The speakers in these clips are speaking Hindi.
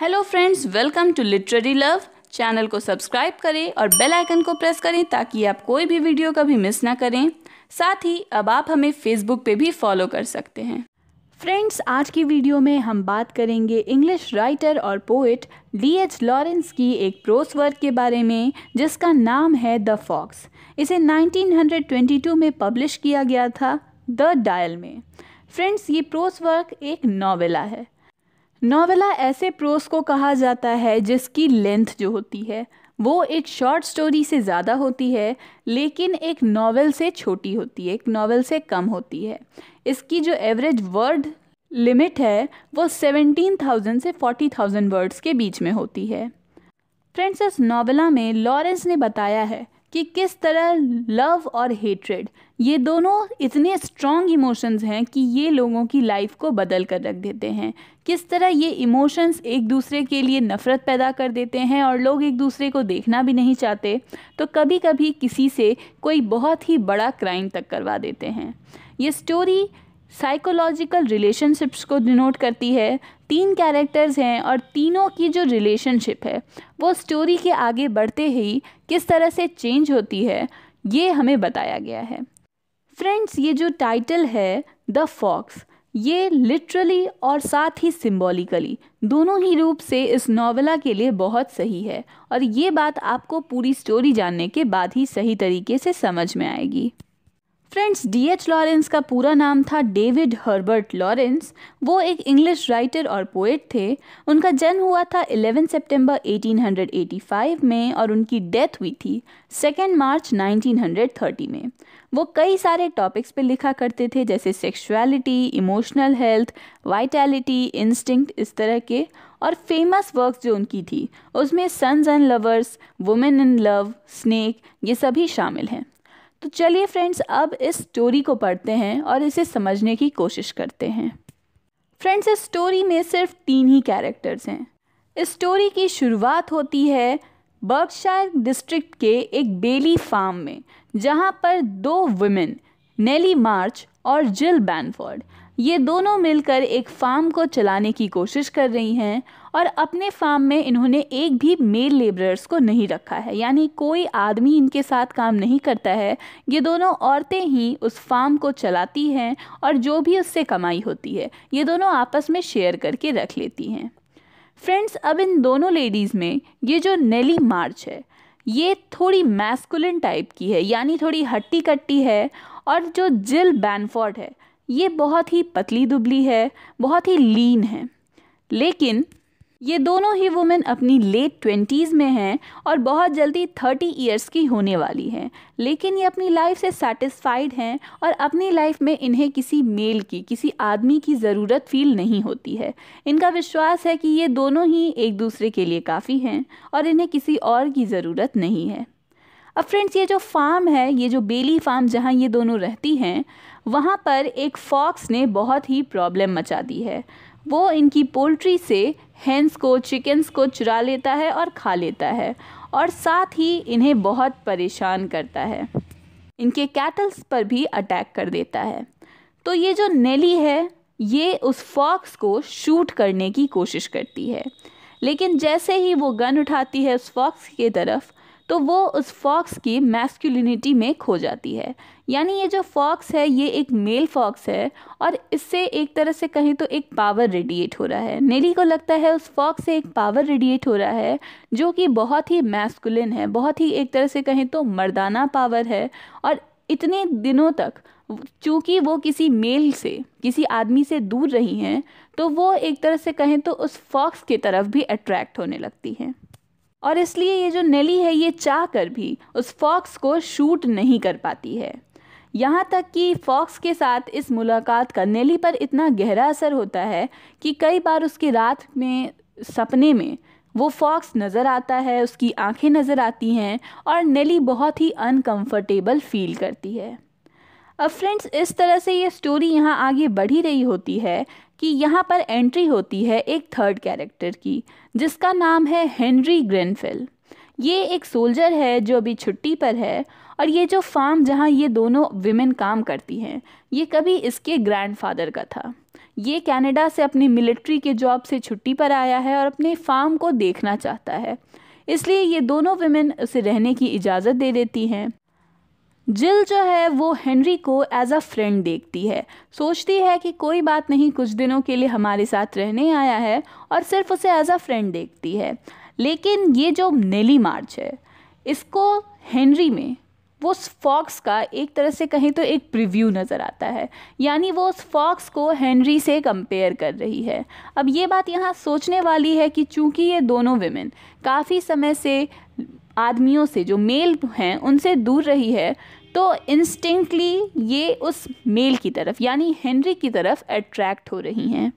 hello friends welcome to literary love channel को सब्सक्राइब करें और बेल आइकन को प्रेस करें ताकि आप कोई भी वीडियो कभी मिस ना करें साथ ही अब आप हमें फेसबुक पे भी फॉलो कर सकते हैं फ्रेंड्स आज की वीडियो में हम बात करेंगे इंग्लिश राइटर और पोइट डी एच लॉरेंस की एक प्रोस वर्क के बारे में जिसका नाम है द फॉक्स इसे 1922 में पब्लिश किया गया था द डायल में फ्रेंड्स ये प्रोस वर्क एक नावेला है नॉवेला ऐसे प्रोस को कहा जाता है जिसकी लेंथ जो होती है वो एक शॉर्ट स्टोरी से ज़्यादा होती है लेकिन एक नावल से छोटी होती है एक नावल से कम होती है इसकी जो एवरेज वर्ड लिमिट है वो थाउजेंड से फोर्टी थाउजेंड वर्ड्स के बीच में होती है फ्रेंड्स इस नावला में लॉरेंस ने बताया है कि किस तरह लव और हेट्रेड ये दोनों इतने स्ट्रॉन्ग इमोशंस हैं कि ये लोगों की लाइफ को बदल कर रख देते हैं किस तरह ये इमोशंस एक दूसरे के लिए नफ़रत पैदा कर देते हैं और लोग एक दूसरे को देखना भी नहीं चाहते तो कभी कभी किसी से कोई बहुत ही बड़ा क्राइम तक करवा देते हैं ये स्टोरी साइकोलॉजिकल रिलेशनशिप्स को डिनोट करती है तीन कैरेक्टर्स हैं और तीनों की जो रिलेशनशिप है वो स्टोरी के आगे बढ़ते ही किस तरह से चेंज होती है ये हमें बताया गया है फ्रेंड्स ये जो टाइटल है द फॉक्स ये लिटरली और साथ ही सिम्बॉलिकली दोनों ही रूप से इस नावला के लिए बहुत सही है और ये बात आपको पूरी स्टोरी जानने के बाद ही सही तरीके से समझ में आएगी फ्रेंड्स डीएच लॉरेंस का पूरा नाम था डेविड हर्बर्ट लॉरेंस वो एक इंग्लिश राइटर और पोएट थे उनका जन्म हुआ था 11 सितंबर 1885 में और उनकी डेथ हुई थी 2 मार्च 1930 में वो कई सारे टॉपिक्स पे लिखा करते थे जैसे sexuality emotional health vitality instinct इस तरह के और फेमस वर्क्स जो उनकी थी उसमें sons and lovers women in love snake ये सभी शामिल हैं तो चलिए फ्रेंड्स अब इस स्टोरी को पढ़ते हैं और इसे समझने की कोशिश करते हैं फ्रेंड्स इस स्टोरी में सिर्फ तीन ही कैरेक्टर्स हैं इस स्टोरी की शुरुआत होती है बर्कशायर डिस्ट्रिक्ट के एक बेली फार्म में जहाँ पर दो वुमेन नेली मार्च और जिल बैनफोर्ड ये दोनों मिलकर एक फार्म को चलाने की कोशिश कर रही हैं और अपने फार्म में इन्होंने एक भी मेल लेबरर्स को नहीं रखा है यानी कोई आदमी इनके साथ काम नहीं करता है ये दोनों औरतें ही उस फार्म को चलाती हैं और जो भी उससे कमाई होती है ये दोनों आपस में शेयर करके रख लेती हैं फ्रेंड्स अब इन दोनों लेडीज़ में ये जो नेली मार्च है ये थोड़ी मैस्कुलिन टाइप की है यानी थोड़ी हट्टी कट्टी है और जो जिल बैनफोर्ड है ये बहुत ही पतली दुबली है बहुत ही लीन है लेकिन ये दोनों ही वुमेन अपनी लेट ट्वेंटीज़ में हैं और बहुत जल्दी थर्टी ईयर्स की होने वाली हैं लेकिन ये अपनी लाइफ से सेटिस्फाइड हैं और अपनी लाइफ में इन्हें किसी मेल की किसी आदमी की ज़रूरत फील नहीं होती है इनका विश्वास है कि ये दोनों ही एक दूसरे के लिए काफ़ी हैं और इन्हें किसी और की ज़रूरत नहीं है अब फ्रेंड्स ये जो फार्म है ये जो बेली फार्म जहाँ ये दोनों रहती हैं वहाँ पर एक फॉक्स ने बहुत ही प्रॉब्लम मचा दी है वो इनकी पोल्ट्री से हैंस को चिकन्स को चुरा लेता है और खा लेता है और साथ ही इन्हें बहुत परेशान करता है इनके कैटल्स पर भी अटैक कर देता है तो ये जो नेली है ये उस फॉक्स को शूट करने की कोशिश करती है लेकिन जैसे ही वो गन उठाती है उस फॉक्स की तरफ तो वो उस फॉक्स की मैस्कुलिनिटी में खो जाती है यानी ये जो फॉक्स है ये एक मेल फॉक्स है और इससे एक तरह से कहें तो एक पावर रेडिएट हो रहा है नेली को लगता है उस फॉक्स से एक पावर रेडिएट हो रहा है जो कि बहुत ही मैस्कुलिन है बहुत ही एक तरह से कहें तो मर्दाना पावर है और इतने दिनों तक चूँकि वो किसी मेल से किसी आदमी से दूर रही हैं तो वो एक तरह से कहें तो उस फॉक्स की तरफ भी अट्रैक्ट होने लगती हैं और इसलिए ये जो नेली है ये चाह कर भी उस फॉक्स को शूट नहीं कर पाती है यहाँ तक कि फॉक्स के साथ इस मुलाकात का नेली पर इतना गहरा असर होता है कि कई बार उसकी रात में सपने में वो फॉक्स नज़र आता है उसकी आंखें नज़र आती हैं और नेली बहुत ही अनकंफर्टेबल फील करती है अब फ्रेंड्स इस तरह से ये स्टोरी यहाँ आगे बढ़ी रही होती है कि यहाँ पर एंट्री होती है एक थर्ड कैरेक्टर की जिसका नाम है हेनरी ग्रेनफिल ये एक सोल्जर है जो अभी छुट्टी पर है और ये जो फार्म जहाँ ये दोनों विमेन काम करती हैं ये कभी इसके ग्रैंडफादर का था ये कनाडा से अपनी मिलिट्री के जॉब से छुट्टी पर आया है और अपने फार्म को देखना चाहता है इसलिए ये दोनों विमेन उसे रहने की इजाज़त दे देती हैं जिल जो है वो हेनरी को एज अ फ्रेंड देखती है सोचती है कि कोई बात नहीं कुछ दिनों के लिए हमारे साथ रहने आया है और सिर्फ उसे एज अ फ्रेंड देखती है लेकिन ये जो नेली मार्च है इसको हेनरी में वो उस फॉक्स का एक तरह से कहें तो एक प्रिव्यू नज़र आता है यानी वो उस फॉक्स को हेनरी से कंपेयर कर रही है अब ये बात यहाँ सोचने वाली है कि चूंकि ये दोनों विमेन काफ़ी समय से आदमियों से जो मेल हैं उनसे दूर रही है तो इंस्टिंक्टली ये उस मेल की तरफ यानी हेनरी की तरफ अट्रैक्ट हो रही हैं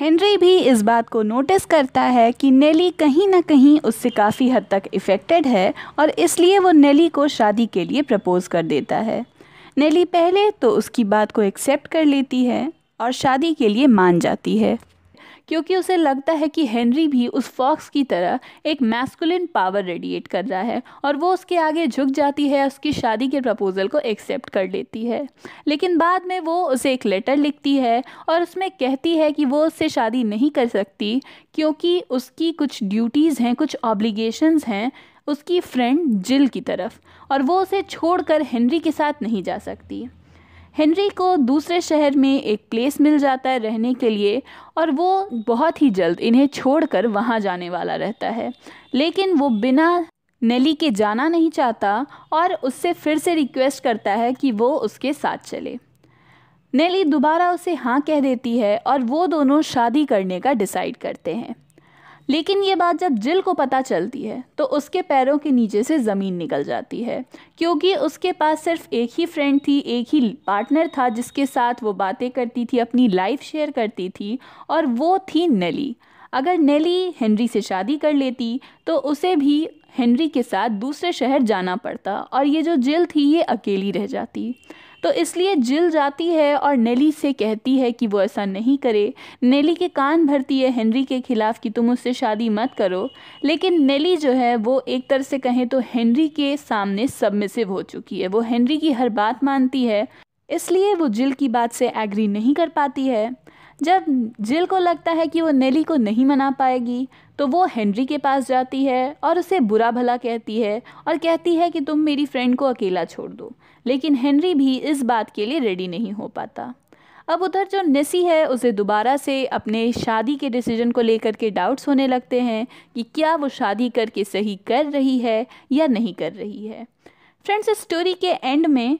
हेनरी भी इस बात को नोटिस करता है कि नेली कहीं ना कहीं उससे काफ़ी हद तक इफ़ेक्टेड है और इसलिए वो नेली को शादी के लिए प्रपोज़ कर देता है नेली पहले तो उसकी बात को एक्सेप्ट कर लेती है और शादी के लिए मान जाती है क्योंकि उसे लगता है कि हेनरी भी उस फॉक्स की तरह एक मैस्कुलिन पावर रेडिएट कर रहा है और वो उसके आगे झुक जाती है उसकी शादी के प्रपोज़ल को एक्सेप्ट कर लेती है लेकिन बाद में वो उसे एक लेटर लिखती है और उसमें कहती है कि वो उससे शादी नहीं कर सकती क्योंकि उसकी कुछ ड्यूटीज़ हैं कुछ ऑब्लिगेशंस हैं उसकी फ्रेंड जिल की तरफ और वो उसे छोड़कर हेनरी के साथ नहीं जा सकती हेनरी को दूसरे शहर में एक प्लेस मिल जाता है रहने के लिए और वो बहुत ही जल्द इन्हें छोड़कर वहाँ जाने वाला रहता है लेकिन वो बिना नेली के जाना नहीं चाहता और उससे फिर से रिक्वेस्ट करता है कि वो उसके साथ चले नेली दोबारा उसे हाँ कह देती है और वो दोनों शादी करने का डिसाइड करते हैं लेकिन ये बात जब जिल को पता चलती है तो उसके पैरों के नीचे से ज़मीन निकल जाती है क्योंकि उसके पास सिर्फ एक ही फ्रेंड थी एक ही पार्टनर था जिसके साथ वो बातें करती थी अपनी लाइफ शेयर करती थी और वो थी नेली अगर नेली हेनरी से शादी कर लेती तो उसे भी हेनरी के साथ दूसरे शहर जाना पड़ता और ये जो जिल थी ये अकेली रह जाती तो इसलिए जिल जाती है और नेली से कहती है कि वो ऐसा नहीं करे नेली के कान भरती है हेनरी के खिलाफ कि तुम उससे शादी मत करो लेकिन नेली जो है वो एक तरह से कहें तो हेनरी के सामने सबमिसिव हो चुकी है वो हेनरी की हर बात मानती है इसलिए वो जिल की बात से एग्री नहीं कर पाती है जब जिल को लगता है कि वो नेली को नहीं मना पाएगी तो वो हेनरी के पास जाती है और उसे बुरा भला कहती है और कहती है कि तुम मेरी फ्रेंड को अकेला छोड़ दो लेकिन हेनरी भी इस बात के लिए रेडी नहीं हो पाता अब उधर जो नेसी है उसे दोबारा से अपने शादी के डिसीजन को लेकर के डाउट्स होने लगते हैं कि क्या वो शादी करके सही कर रही है या नहीं कर रही है फ्रेंड्स स्टोरी के एंड में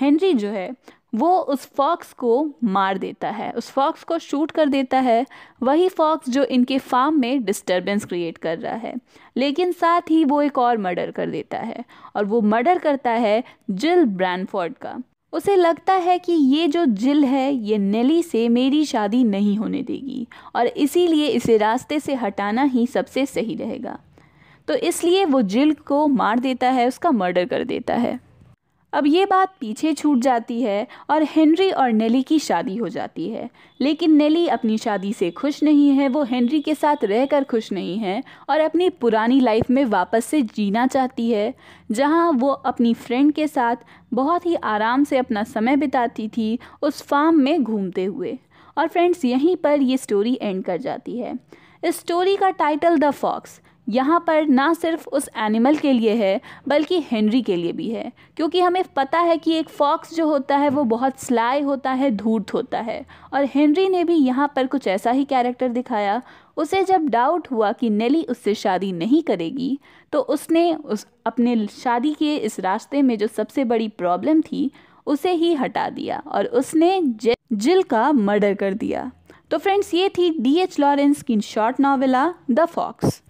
हेनरी जो है वो उस फॉक्स को मार देता है उस फॉक्स को शूट कर देता है वही फॉक्स जो इनके फार्म में डिस्टरबेंस क्रिएट कर रहा है लेकिन साथ ही वो एक और मर्डर कर देता है और वो मर्डर करता है जिल ब्रैनफोर्ड का उसे लगता है कि ये जो जिल है ये नेली से मेरी शादी नहीं होने देगी और इसीलिए इसे रास्ते से हटाना ही सबसे सही रहेगा तो इसलिए वो जिल को मार देता है उसका मर्डर कर देता है अब ये बात पीछे छूट जाती है और हेनरी और नेली की शादी हो जाती है लेकिन नेली अपनी शादी से खुश नहीं है वो हेनरी के साथ रहकर खुश नहीं है और अपनी पुरानी लाइफ में वापस से जीना चाहती है जहाँ वो अपनी फ्रेंड के साथ बहुत ही आराम से अपना समय बिताती थी उस फार्म में घूमते हुए और फ्रेंड्स यहीं पर ये स्टोरी एंड कर जाती है इस स्टोरी का टाइटल द फॉक्स यहाँ पर ना सिर्फ उस एनिमल के लिए है बल्कि हेनरी के लिए भी है क्योंकि हमें पता है कि एक फॉक्स जो होता है वो बहुत स्लाई होता है धूर्त होता है और हेनरी ने भी यहाँ पर कुछ ऐसा ही कैरेक्टर दिखाया उसे जब डाउट हुआ कि नेली उससे शादी नहीं करेगी तो उसने उस अपने शादी के इस रास्ते में जो सबसे बड़ी प्रॉब्लम थी उसे ही हटा दिया और उसने जिल का मर्डर कर दिया तो फ्रेंड्स ये थी डी एच लॉरेंस की शॉर्ट नावेला द फॉक्स